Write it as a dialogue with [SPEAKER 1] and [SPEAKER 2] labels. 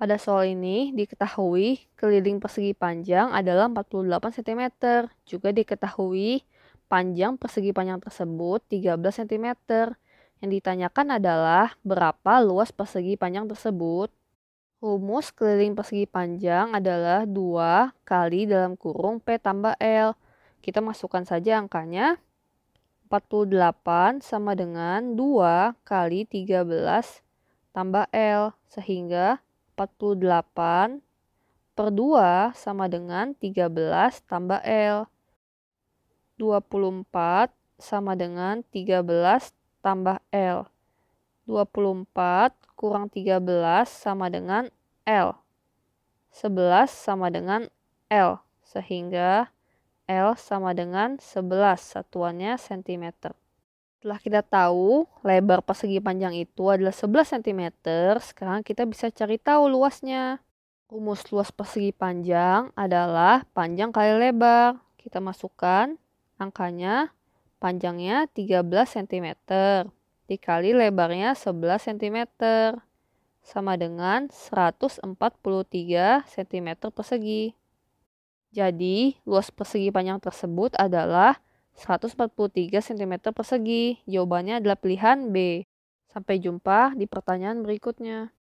[SPEAKER 1] Pada soal ini diketahui keliling persegi panjang adalah 48 cm. Juga diketahui panjang persegi panjang tersebut 13 cm. Yang ditanyakan adalah berapa luas persegi panjang tersebut? Rumus keliling persegi panjang adalah 2 kali dalam kurung P tambah L. Kita masukkan saja angkanya. 48 sama dengan 2 kali 13 tambah L. Sehingga 48 per 2 sama dengan 13 tambah L. 24 sama dengan 13 tambah L. 24 kurang 13 sama dengan L. 11 sama dengan L. Sehingga L sama dengan 11 satuannya sentimeter. Setelah kita tahu lebar persegi panjang itu adalah 11 cm, sekarang kita bisa cari tahu luasnya. Rumus luas persegi panjang adalah panjang kali lebar. Kita masukkan angkanya, panjangnya 13 cm, dikali lebarnya 11 cm, sama dengan 143 cm persegi. Jadi, luas persegi panjang tersebut adalah 143 cm persegi. Jawabannya adalah pilihan B. Sampai jumpa di pertanyaan berikutnya.